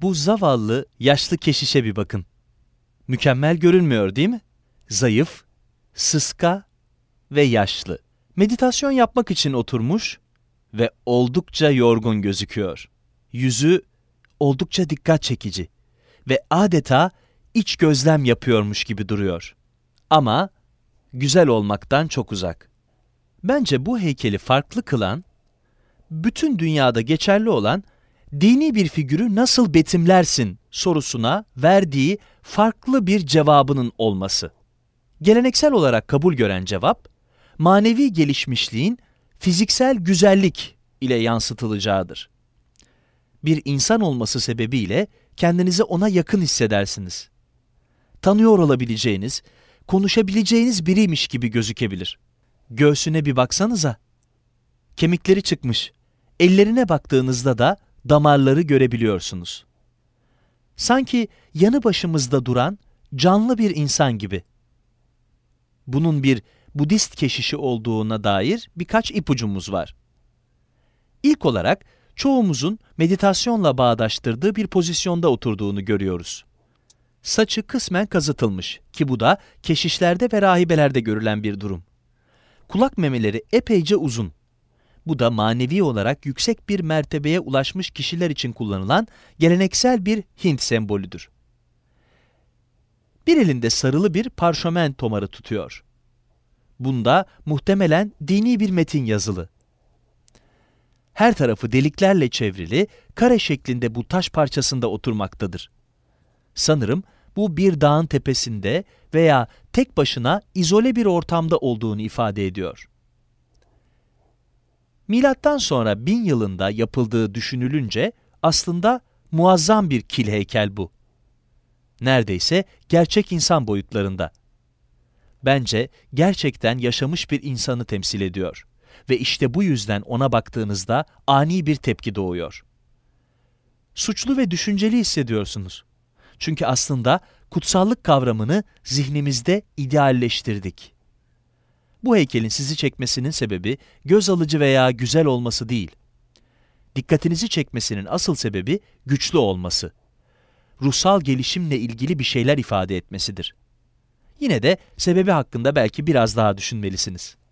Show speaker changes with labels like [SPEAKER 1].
[SPEAKER 1] Bu zavallı, yaşlı keşişe bir bakın. Mükemmel görünmüyor değil mi? Zayıf, sıska ve yaşlı. Meditasyon yapmak için oturmuş ve oldukça yorgun gözüküyor. Yüzü oldukça dikkat çekici ve adeta iç gözlem yapıyormuş gibi duruyor. Ama güzel olmaktan çok uzak. Bence bu heykeli farklı kılan, bütün dünyada geçerli olan dini bir figürü nasıl betimlersin sorusuna verdiği farklı bir cevabının olması. Geleneksel olarak kabul gören cevap, manevi gelişmişliğin fiziksel güzellik ile yansıtılacağıdır. Bir insan olması sebebiyle kendinizi ona yakın hissedersiniz. Tanıyor olabileceğiniz, konuşabileceğiniz biriymiş gibi gözükebilir. Göğsüne bir baksanıza. Kemikleri çıkmış. Ellerine baktığınızda da damarları görebiliyorsunuz. Sanki yanı başımızda duran canlı bir insan gibi. Bunun bir Budist keşişi olduğuna dair birkaç ipucumuz var. İlk olarak çoğumuzun meditasyonla bağdaştırdığı bir pozisyonda oturduğunu görüyoruz. Saçı kısmen kazıtılmış ki bu da keşişlerde ve rahibelerde görülen bir durum. Kulak memeleri epeyce uzun bu da manevi olarak yüksek bir mertebeye ulaşmış kişiler için kullanılan geleneksel bir Hint sembolüdür. Bir elinde sarılı bir parşömen tomarı tutuyor. Bunda muhtemelen dini bir metin yazılı. Her tarafı deliklerle çevrili, kare şeklinde bu taş parçasında oturmaktadır. Sanırım bu bir dağın tepesinde veya tek başına izole bir ortamda olduğunu ifade ediyor. Milattan sonra bin yılında yapıldığı düşünülünce aslında muazzam bir kil heykel bu. Neredeyse gerçek insan boyutlarında. Bence gerçekten yaşamış bir insanı temsil ediyor ve işte bu yüzden ona baktığınızda ani bir tepki doğuyor. Suçlu ve düşünceli hissediyorsunuz. Çünkü aslında kutsallık kavramını zihnimizde idealleştirdik. Bu heykelin sizi çekmesinin sebebi göz alıcı veya güzel olması değil. Dikkatinizi çekmesinin asıl sebebi güçlü olması. Ruhsal gelişimle ilgili bir şeyler ifade etmesidir. Yine de sebebi hakkında belki biraz daha düşünmelisiniz.